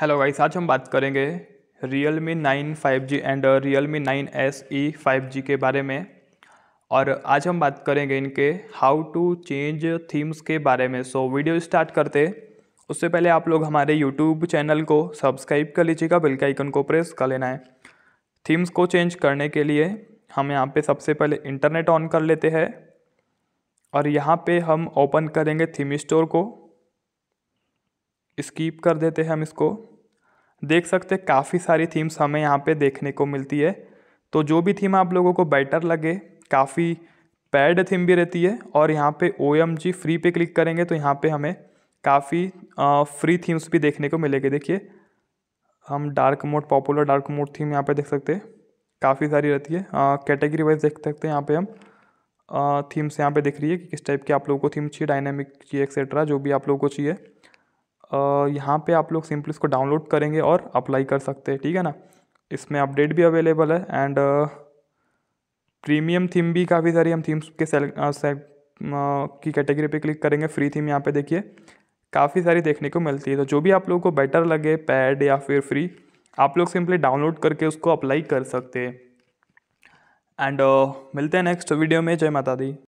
hello guys आज हम बात करेंगे Realme nine five G and Realme nine S E five G के बारे में और आज हम बात करेंगे इनके हाउ टू चेंज थीम्स के बारे में सो so, वीडियो स्टार्ट करते उससे पहले आप लोग हमारे यूट्यूब चैनल को सब्सक्राइब कर लीजिएगा बिल के आइकन को प्रेस कर लेना है थीम्स को चेंज करने के लिए हम यहाँ पर सबसे पहले इंटरनेट ऑन कर लेते हैं और यहाँ पर हम ओपन करेंगे थीम स्टोर को स्कीप कर देते हैं हम इसको देख सकते हैं काफ़ी सारी थीम्स हमें यहाँ पे देखने को मिलती है तो जो भी थीम आप लोगों को बेटर लगे काफ़ी पैड थीम भी रहती है और यहाँ पे ओ एम जी फ्री पे क्लिक करेंगे तो यहाँ पे हमें काफ़ी फ्री थीम्स भी देखने को मिलेगी देखिए हम dark mode popular dark mode theme यहाँ पे देख सकते हैं काफ़ी सारी रहती है कैटेगरी वाइज देख सकते हैं यहाँ पर हम थीम्स यहाँ पर दिख रही है कि किस टाइप की आप लोगों को थीम चाहिए डायनेमिक चाहिए एक्सेट्रा जो भी आप लोगों को चाहिए यहाँ पे आप लोग सिंपली इसको डाउनलोड करेंगे और अप्लाई कर सकते हैं ठीक है ना इसमें अपडेट भी अवेलेबल है एंड प्रीमियम थीम भी काफ़ी सारी हम थीम्स के सेल, से, की कैटेगरी पे क्लिक करेंगे फ्री थीम यहाँ पे देखिए काफ़ी सारी देखने को मिलती है तो जो भी आप लोगों को बेटर लगे पैड या फिर फ्री आप लोग सिंपली डाउनलोड करके उसको अप्लाई कर सकते हैं एंड uh, मिलते हैं नेक्स्ट वीडियो में जय माता दी